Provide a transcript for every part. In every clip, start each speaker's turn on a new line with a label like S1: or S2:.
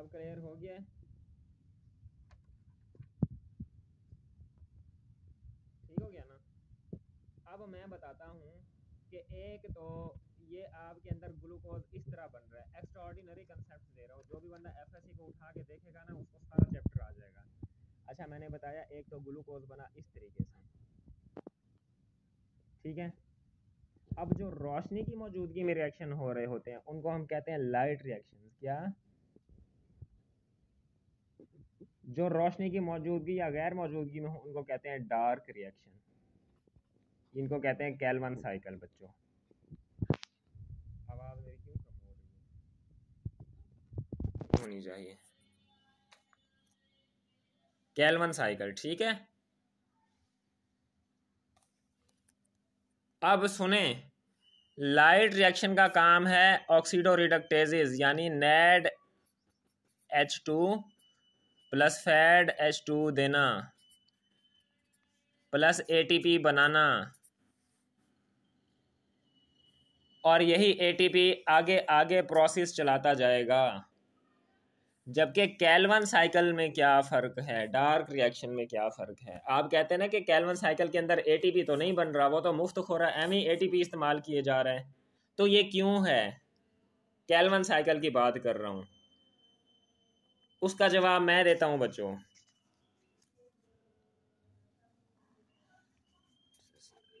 S1: अब क्लियर हो गया है ठीक हो गया ना अब मैं बताता हूँ कि एक तो ये आपके अंदर ग्लूकोज इस तरह बन रहा है एक्स्ट्रा ऑर्डिनरी कंसेप्ट दे रहा हूँ जो भी बंदा एफ को उठा के देखेगा ना उसको सारा चैप्टर आ जाएगा अच्छा मैंने बताया एक तो ग्लूकोज बना इस तरीके से ठीक है अब जो रोशनी की मौजूदगी में रिएक्शन हो रहे होते हैं उनको हम कहते हैं लाइट रिएक्शन क्या जो रोशनी की मौजूदगी या गैर मौजूदगी में हो उनको कहते हैं डार्क रिएक्शन इनको कहते हैं कैलवन साइकिल बच्चों आवाज़ मेरी क्यों कम हो रही है होनी चाहिए कैलवन साइकिल ठीक है अब सुने लाइट रिएक्शन का काम है ऑक्सीडो रिडक्टेजेज यानी NAD H two plus FAD H two देना प्लस एटीपी बनाना और यही एटीपी आगे आगे प्रोसेस चलाता जाएगा जबकि कैलवन साइकिल में क्या फ़र्क है डार्क रिएक्शन में क्या फ़र्क है आप कहते हैं ना कि कैलवन साइकिल के अंदर एटीपी तो नहीं बन रहा वो तो मुफ्त खो रहा एम ही पी इस्तेमाल किए जा रहे हैं तो ये क्यों है कैलवन साइकिल की बात कर रहा हूँ उसका जवाब मैं देता हूं बच्चों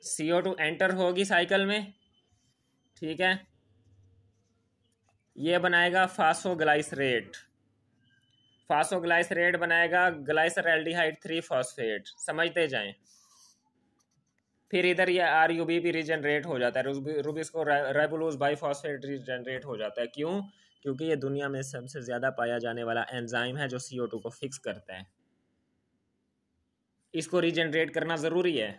S1: सीओ टू एंटर होगी साइकिल में ठीक है ये बनाएगा फासो ग्लाइसरेट बनाएगा ग्लाइसर एल्डिहाइड थ्री फॉस्फेट समझते जाएं फिर इधर ये आर यू बी भी रिजनरेट हो जाता है रूबिस को रेबुलूज रिजनरेट हो जाता है क्यों क्योंकि ये दुनिया में सबसे ज़्यादा पाया जाने वाला एंजाइम है जो सी ओ टू को फिक्स करता है इसको रीजनरेट करना ज़रूरी है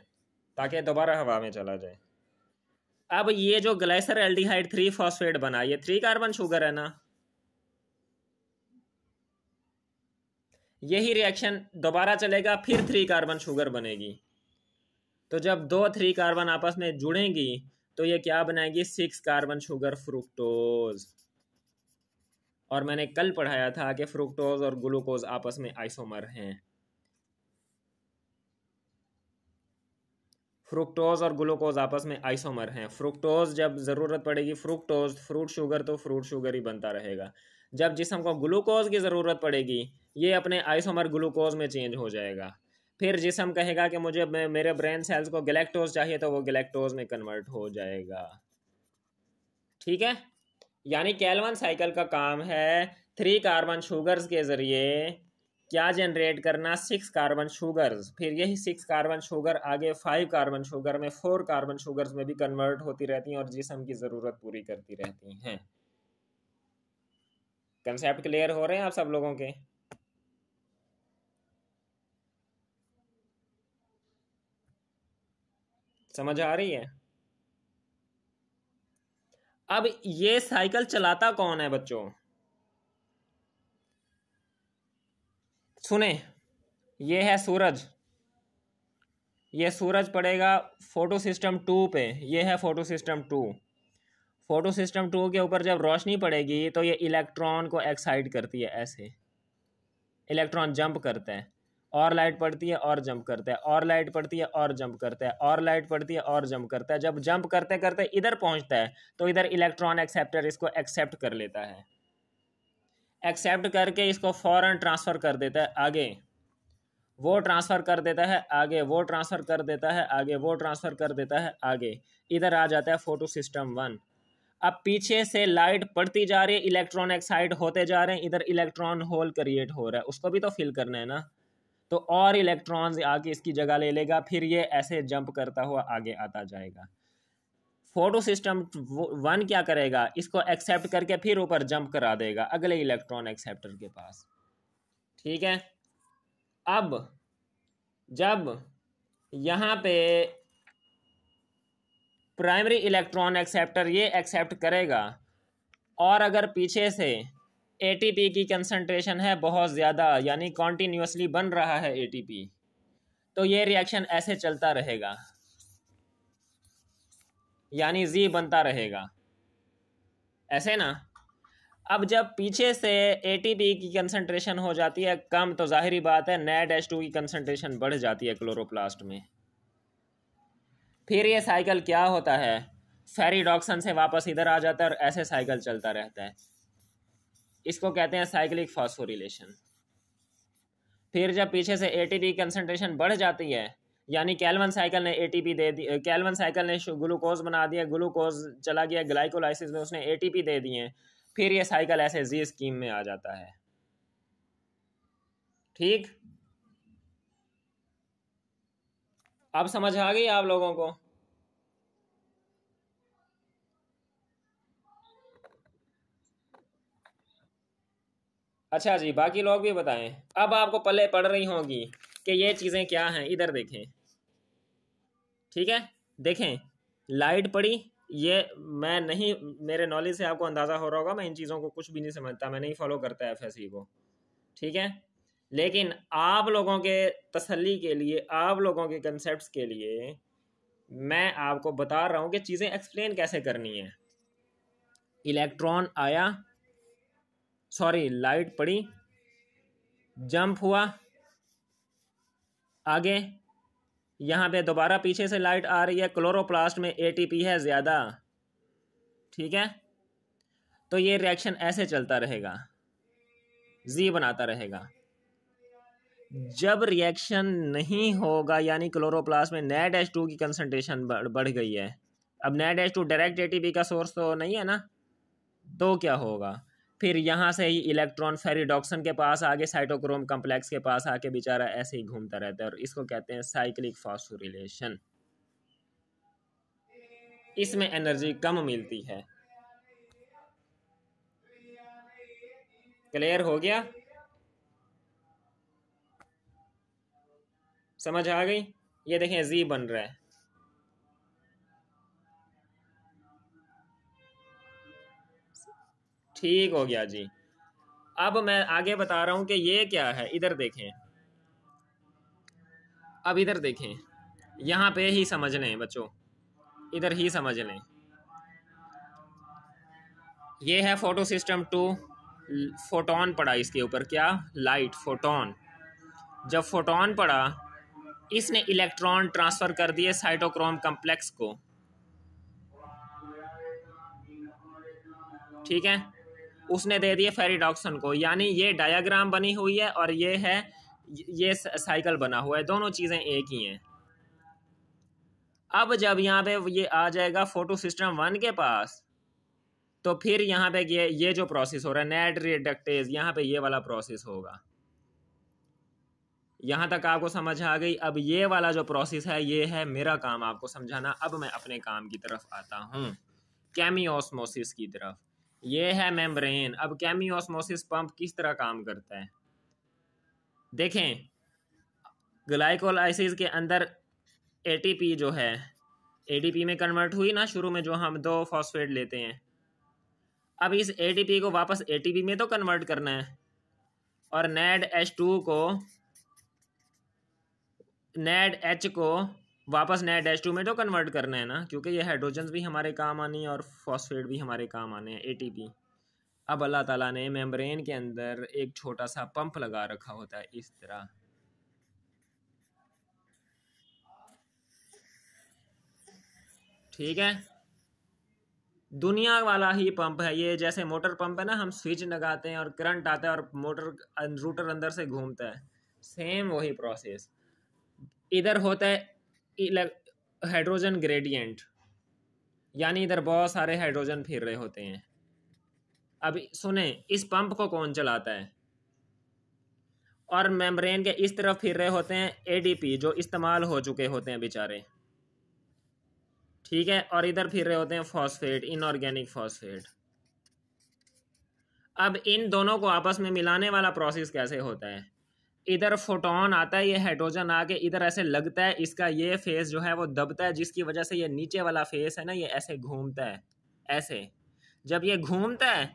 S1: ताकि दोबारा हवा में चला जाए अब ये जो ग्लाइसर एल्डिहाइड थ्री फॉस्फेट बना ये थ्री कार्बन शुगर है ना यही रिएक्शन दोबारा चलेगा फिर थ्री कार्बन शुगर बनेगी तो जब दो थ्री कार्बन आपस में जुड़ेंगी तो ये क्या बनाएगी सिक्स कार्बन शुगर फ्रुक्टोज और मैंने कल पढ़ाया था कि फ्रुक्टोज और ग्लूकोज आपस में आइसोमर हैं फ्रुक्टोज और ग्लूकोज आपस में आइसोमर हैं फ्रुक्टोज जब ज़रूरत पड़ेगी फ्रुक्टोज फ्रूट शुगर तो फ्रूट शुगर ही बनता रहेगा जब जिसम को ग्लूकोज की ज़रूरत पड़ेगी ये अपने आइसोमर ग्लूकोज में चेंज हो जाएगा फिर जिसम कहेगा कि मुझे मेरे ब्रेन सेल्स को गलेक्टोज चाहिए तो वो गलेक्टोज में कन्वर्ट हो जाएगा ठीक है यानी कैलवन साइकिल का काम है थ्री कार्बन शुगर्स के ज़रिए क्या जनरेट करना सिक्स कार्बन शुगर्स फिर यही सिक्स कार्बन शुगर आगे फाइव कार्बन शुगर में फोर कार्बन शुगर्स में भी कन्वर्ट होती रहती हैं और जिसम की ज़रूरत पूरी करती रहती हैं कंसेप्ट क्लियर हो रहे हैं आप सब लोगों के समझ आ रही है अब ये साइकिल चलाता कौन है बच्चों सुने ये है सूरज ये सूरज पड़ेगा फोटो सिस्टम टू पे ये है photosystem two photosystem two के ऊपर जब रोशनी पड़ेगी तो ये इलेक्ट्रॉन को एक्साइट करती है ऐसे इलेक्ट्रॉन जंप करता है और लाइट पड़ती है और जंप करता है और लाइट पड़ती है और जंप करता है और लाइट पड़ती है और जंप करता है जब जंप करते करते इधर पहुंचता है तो इधर इलेक्ट्रॉन एक्सेप्टर इसको एक्सेप्ट कर लेता है एक्सेप्ट करके इसको फ़ौरन ट्रांसफ़र कर देता है आगे वो ट्रांसफ़र कर देता है आगे वो ट्रांसफ़र कर देता है आगे वो ट्रांसफ़र कर देता है आगे इधर आ जाता है फोटो सिस्टम वन अब पीछे से लाइट पड़ती जा रही है इलेक्ट्रॉन एक्साइड होते जा रहे हैं इधर इलेक्ट्रॉन होल क्रिएट हो रहा है उसको भी तो फिल करना है ना तो और इलेक्ट्रॉन्स आके इसकी जगह ले लेगा फिर ये ऐसे जंप करता हुआ आगे आता जाएगा फोटो सिस्टम वन क्या करेगा इसको एक्सेप्ट करके फिर ऊपर जंप करा देगा अगले इलेक्ट्रॉन एक्सेप्टर के पास ठीक है अब जब यहाँ पे प्राइमरी इलेक्ट्रॉन एक्सेप्टर ये एक्सेप्ट करेगा और अगर पीछे से एटीपी की कंसंट्रेशन है बहुत ज़्यादा यानी कॉन्टीन्यूसली बन रहा है एटीपी तो ये रिएक्शन ऐसे चलता रहेगा यानी जी बनता रहेगा ऐसे ना अब जब पीछे से एटीपी की कंसंट्रेशन हो जाती है कम तो जाहिर बात है डैश टू की कंसंट्रेशन बढ़ जाती है क्लोरोप्लास्ट में फिर ये साइकिल क्या होता है फेरीडॉक्सन से वापस इधर आ जाता है और ऐसे साइकिल चलता रहता है इसको कहते हैं साइक्लिक फॉस्फोरिलेशन फिर जब पीछे से एटीपी कंसंट्रेशन बढ़ जाती है यानी कैलवन साइकिल ने एटीपी दे दी कैलवन साइकिल ने ग्लूकोज बना दिया ग्लूकोज चला गया ग्लाइकोलाइसिस में उसने एटीपी दे दिए फिर ये साइकिल ऐसे जी स्कीम में आ जाता है ठीक अब समझ आ गई आप लोगों को अच्छा जी बाकी लोग भी बताएं अब आपको पले पड़ रही होंगी कि ये चीज़ें क्या हैं इधर देखें ठीक है देखें लाइट पड़ी ये मैं नहीं मेरे नॉलेज से आपको अंदाज़ा हो रहा होगा मैं इन चीज़ों को कुछ भी नहीं समझता मैं नहीं फॉलो करता एफ एस को ठीक है लेकिन आप लोगों के तसल्ली के लिए आप लोगों के कंसेप्ट के लिए मैं आपको बता रहा हूँ कि चीज़ें एक्सप्लेन कैसे करनी है इलेक्ट्रॉन आया सॉरी लाइट पड़ी जंप हुआ आगे यहाँ पे दोबारा पीछे से लाइट आ रही है क्लोरोप्लास्ट में एटीपी है ज़्यादा ठीक है तो ये रिएक्शन ऐसे चलता रहेगा जी बनाता रहेगा जब रिएक्शन नहीं होगा यानी क्लोरोप्लास्ट में नेट एच टू की कंसनट्रेशन बढ़ गई है अब NAD H two direct ATP का सोर्स तो नहीं है ना तो क्या होगा फिर यहाँ से ही इलेक्ट्रॉन फेरिडॉक्सन के पास आगे साइटोक्रोम कम्प्लेक्स के पास आके बेचारा ऐसे ही घूमता रहता है और इसको कहते हैं साइक्लिक फॉस्फोरिलेशन इसमें एनर्जी कम मिलती है क्लियर हो गया समझ आ गई ये देखें जी बन रहा है ठीक हो गया जी अब मैं आगे बता रहा हूँ कि ये क्या है इधर देखें अब इधर देखें यहाँ पे ही समझ लें बच्चों इधर ही समझ लें ये है फोटो सिस्टम टू फोटोन पड़ा इसके ऊपर क्या लाइट फोटोन जब फोटोन पड़ा इसने इलेक्ट्रॉन ट्रांसफ़र कर दिए साइटोक्रोम कम्प्लेक्स को ठीक है उसने दे दिए फेरिडॉक्सन को यानी ये डायाग्राम बनी हुई है और ये है ये साइकिल बना हुआ है दोनों चीज़ें एक ही हैं अब जब यहाँ पे ये आ जाएगा फोटो सिस्टम वन के पास तो फिर यहाँ पे ये ये जो प्रोसेस हो रहा है नेट रिडक्टेज यहाँ पे ये वाला प्रोसेस होगा यहाँ तक आपको समझ आ गई अब ये वाला जो प्रोसेस है ये है मेरा काम आपको समझाना अब मैं अपने काम की तरफ आता हूँ कैमी की तरफ ये है मेम्ब्रेन अब कैमी ऑस्मोसिस पंप किस तरह काम करता है देखें ग्लाइकोलाइसिस के अंदर एटीपी जो है एटीपी में कन्वर्ट हुई ना शुरू में जो हम दो फॉस्फेट लेते हैं अब इस एटीपी को वापस एटीपी में तो कन्वर्ट करना है और नेड एच टू को नेड एच को वापस नया डैश टू में तो कन्वर्ट करना है ना क्योंकि ये हाइड्रोजन भी हमारे काम आनी है और फॉस्फेट भी हमारे काम आने हैं एटीपी अब अल्लाह ताला ने मेम्ब्रेन के अंदर एक छोटा सा पंप लगा रखा होता है इस तरह ठीक है दुनिया वाला ही पंप है ये जैसे मोटर पंप है ना हम स्विच लगाते हैं और करंट आता है और मोटर रूटर अंदर से घूमता है सेम वही प्रोसेस इधर होता है हाइड्रोजन ग्रेडियंट यानी इधर बहुत सारे हाइड्रोजन फिर रहे होते हैं अब सुने इस पंप को कौन चलाता है और मेम्ब्रेन के इस तरफ फिर रहे होते हैं एडीपी जो इस्तेमाल हो चुके होते हैं बेचारे ठीक है और इधर फिर रहे होते हैं फॉस्फेट इनऑर्गेनिक फॉस्फेट अब इन दोनों को आपस में मिलाने वाला प्रोसेस कैसे होता है इधर फोटोन आता है ये हाइड्रोजन आके इधर ऐसे लगता है इसका ये फेस जो है वो दबता है जिसकी वजह से ये नीचे वाला फेस है ना ये ऐसे घूमता है ऐसे जब ये घूमता है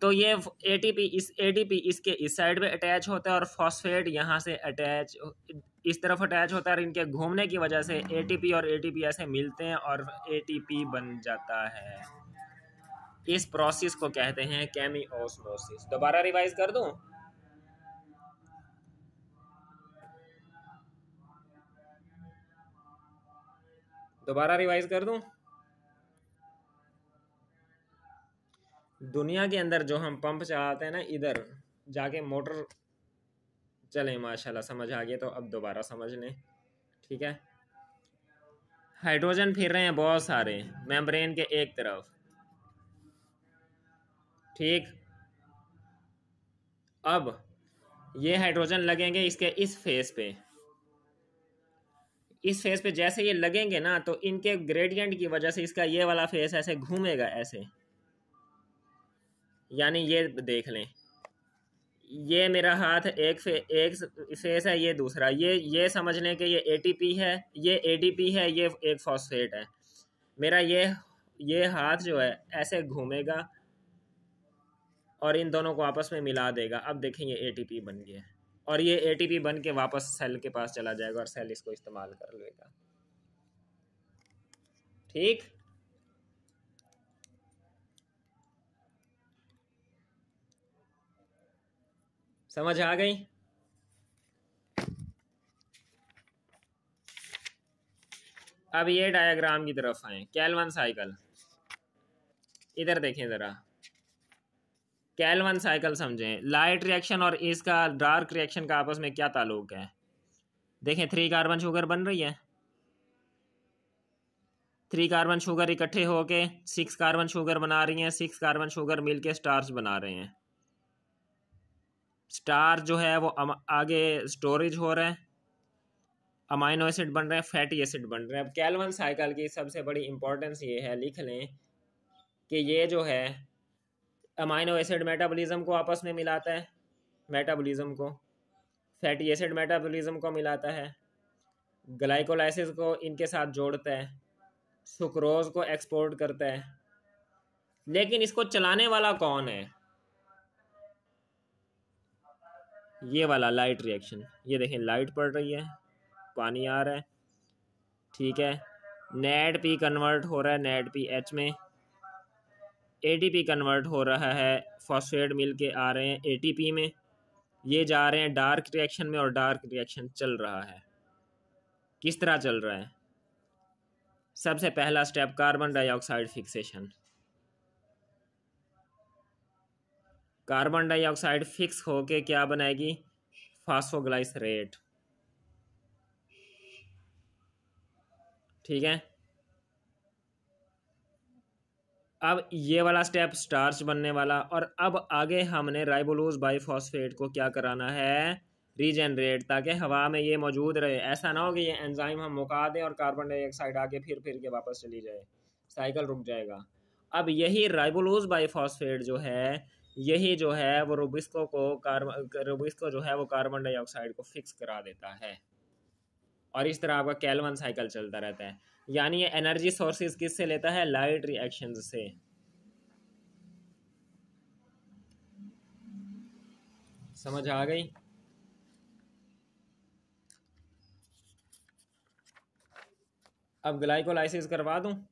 S1: तो ये एटीपी इस एटीपी इसके इस साइड पे अटैच होता है और फॉस्फेट यहाँ से अटैच इस तरफ अटैच होता है और इनके घूमने की वजह से पी और पी ऐसे मिलते हैं और पी बन जाता है इस प्रोसेस को कहते हैं केमी दोबारा रिवाइज कर दूँ दोबारा रिवाइज कर दूं दुनिया के अंदर जो हम पंप चलाते हैं ना इधर जाके मोटर चले माशाल्लाह समझ आ गया तो अब दोबारा समझ लें ठीक है हाइड्रोजन फिर रहे हैं बहुत सारे मेम्ब्रेन के एक तरफ ठीक अब ये हाइड्रोजन लगेंगे इसके इस फेस पे इस फेस पे जैसे ये लगेंगे ना तो इनके ग्रेडियंट की वजह से इसका ये वाला फेस ऐसे घूमेगा ऐसे यानी ये देख लें ये मेरा हाथ एक फे एक फेस है ये दूसरा ये ये समझ लें कि ये एटीपी है ये एडीपी है ये एक फॉस्फेट है मेरा ये ये हाथ जो है ऐसे घूमेगा और इन दोनों को आपस में मिला देगा अब देखें ये एटीपी बन गया और ये ए बन के वापस सेल के पास चला जाएगा और सेल इसको इस्तेमाल कर लेगा ठीक समझ आ गई अब ये डायग्राम की तरफ आए कैलवन साइकिल इधर देखें ज़रा कैलवन साइकिल समझें लाइट रिएक्शन और इसका डार्क रिएक्शन का आपस में क्या ताल्लुक है देखें थ्री कार्बन शुगर बन रही है थ्री कार्बन शुगर इकट्ठे होके सिक्स कार्बन शुगर बना रही हैं सिक्स कार्बन शुगर मिलके स्टार्च बना रहे हैं स्टार जो है वो आगे स्टोरेज हो रहा है अमाइनो एसिड बन रहे हैं फैटी एसिड बन रहे हैं अब कैलवन साइकिल की सबसे बड़ी इम्पोर्टेंस ये है लिख लें कि ये जो है अमाइनो एसिड मेटाबॉलिज्म को आपस में मिलाता है मेटाबॉलिज्म को फैटी एसिड मेटाबॉलिज्म को मिलाता है ग्लाइकोलाइसिस को इनके साथ जोड़ता है सुक्रोज को एक्सपोर्ट करता है लेकिन इसको चलाने वाला कौन है ये वाला लाइट रिएक्शन ये देखें लाइट पड़ रही है पानी आ रहा है ठीक है नेट पी कन्वर्ट हो रहा है नेट पी एच में एटीपी कन्वर्ट हो रहा है फॉस्फेट मिल के आ रहे हैं एटीपी में ये जा रहे हैं डार्क रिएक्शन में और डार्क रिएक्शन चल रहा है किस तरह चल रहा है सबसे पहला step carbon dioxide fixation carbon dioxide fix होके क्या बनाएगी फास्फोग्लाइसरेट ठीक है अब ये वाला स्टेप स्टार्च बनने वाला और अब आगे हमने राइबोलूज बाईफॉस्फेट को क्या कराना है रीजनरेट ताकि हवा में ये मौजूद रहे ऐसा ना हो कि ये एंजाइम हम मुका दें और कार्बन डाइऑक्साइड आके फिर फिर के वापस चली जाए साइकिल रुक जाएगा अब यही राइबोलूज बाईफॉस्फेट जो है यही जो है वो रोबिस्को को कार्बन रोबिस्को जो है वो कार्बन डाइऑक्साइड को फिक्स करा देता है और इस तरह आपका कैलवन साइकिल चलता रहता है यानी ये एनर्जी सोर्सेज किससे लेता है लाइट रिएक्शन से समझ आ गई अब ग्लाइकोलाइसिस करवा दूं